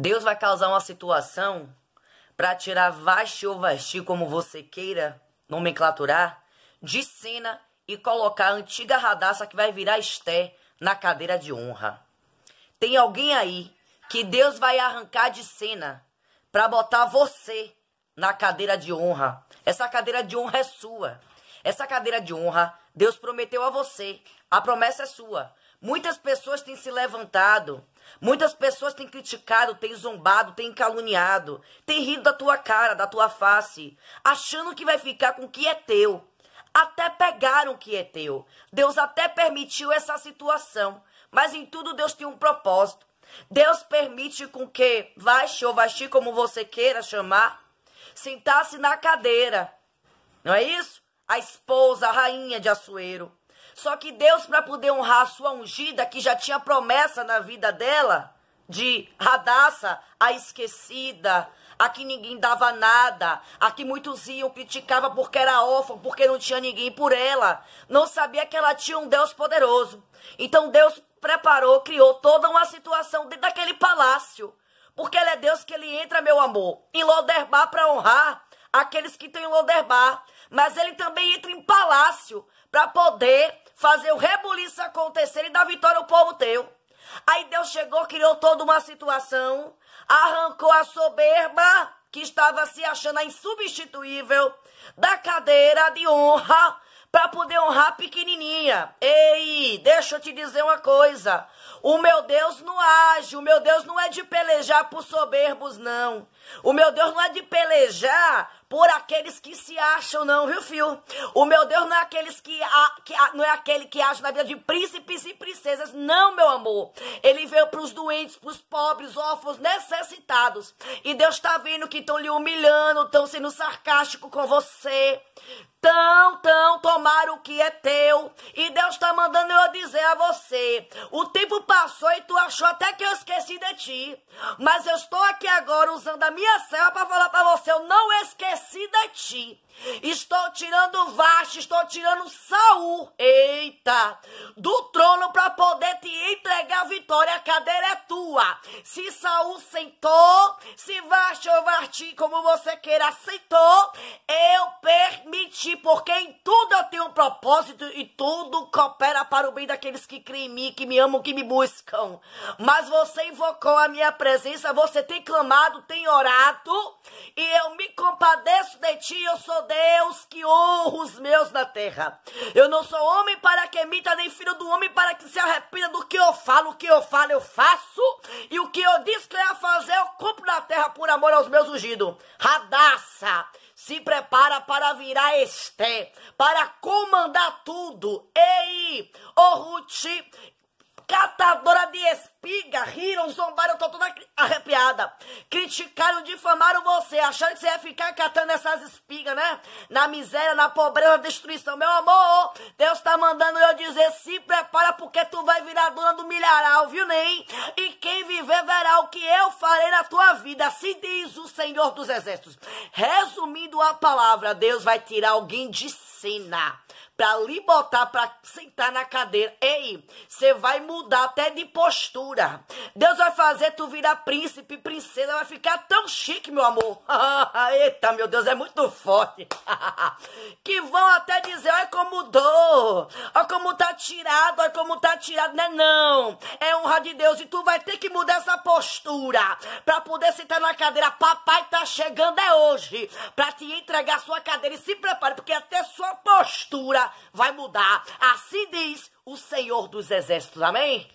Deus vai causar uma situação para tirar vaste ou Vasti, como você queira nomenclaturar, de cena e colocar a antiga radaça que vai virar Esté na cadeira de honra. Tem alguém aí que Deus vai arrancar de cena para botar você na cadeira de honra. Essa cadeira de honra é sua. Essa cadeira de honra, Deus prometeu a você. A promessa é sua. Muitas pessoas têm se levantado Muitas pessoas têm criticado, têm zombado, têm caluniado, têm rido da tua cara, da tua face, achando que vai ficar com o que é teu. Até pegaram o que é teu. Deus até permitiu essa situação, mas em tudo Deus tem um propósito. Deus permite com que Vaxi ou Vaxi, como você queira chamar, sentasse na cadeira. Não é isso? A esposa, a rainha de Assuero. Só que Deus, para poder honrar a sua ungida, que já tinha promessa na vida dela, de Radassa, a esquecida, a que ninguém dava nada, a que muitos iam criticava porque era órfã, porque não tinha ninguém por ela, não sabia que ela tinha um Deus poderoso. Então Deus preparou, criou toda uma situação dentro daquele palácio, porque ele é Deus que ele entra, meu amor, em Loderbar para honrar aqueles que estão em Loderbar, mas ele também entra em palácio para poder fazer o rebuliço acontecer e dar vitória ao povo teu. Aí Deus chegou, criou toda uma situação, arrancou a soberba que estava se achando insubstituível da cadeira de honra para poder honrar a pequenininha. Ei, deixa eu te dizer uma coisa. O meu Deus não age, o meu Deus não é de pelejar por soberbos, não. O meu Deus não é de pelejar por aqueles que se acham, não, viu, fio? O meu Deus não é aqueles que, a, que a, não é aquele que acha na vida de príncipes e princesas, não, meu amor. Ele veio para os doentes, para os pobres, órfãos, necessitados. E Deus está vendo que estão lhe humilhando, estão sendo sarcástico com você. Tão, tão tomar o que é teu. E Deus está mandando eu dizer a você: o tempo passou e tu achou até que eu esqueci de ti. Mas eu estou aqui agora usando a minha serva para falar para você: eu não esqueci de ti. Estou tirando Vaste, estou tirando Saul, eita, do trono para poder te entregar a vitória. A cadeira é tua. Se Saul sentou, se Vaste ou Varti, como você queira, sentou, eu permiti, porque em tudo eu tenho um propósito e tudo coopera para o bem daqueles que creem em mim, que me amam, que me buscam. Mas você invocou a minha presença, você tem clamado, tem orado, e eu me compadeço de ti, eu sou Deus, que honro os meus na terra. Eu não sou homem para que emita, nem filho do homem para que se arrependa do que eu falo. O que eu falo, eu faço. E o que eu disse que eu ia fazer, eu cumpro na terra por amor aos meus ungidos. Radassa, se prepara para virar Esté, para comandar tudo. Ei, Ruth catadora de espiga, riram, zombaram, eu tô toda arrepiada. Criticaram, difamaram você, achando que você ia ficar catando essas espigas, né? Na miséria, na pobreza, na destruição. Meu amor, Deus tá mandando eu dizer, se prepara porque tu vai virar dona do milharal, viu, Ney? E quem viver verá o que eu farei na tua vida, assim diz o Senhor dos Exércitos. Resumindo a palavra, Deus vai tirar alguém de cena para lhe botar para sentar na cadeira. Ei, você vai mudar até de postura. Deus vai fazer tu virar príncipe, princesa, vai ficar tão chique, meu amor. Eita, meu Deus, é muito forte. que vão até dizer, olha como mudou, olha como tá tirado, olha como tá tirado. Não é não, é honra de Deus e tu vai ter que mudar essa postura para poder sentar na cadeira. Papai tá chegando é hoje para te entregar sua cadeira e se prepare, porque até sua postura vai mudar. Assim diz o Senhor dos Exércitos. Amém?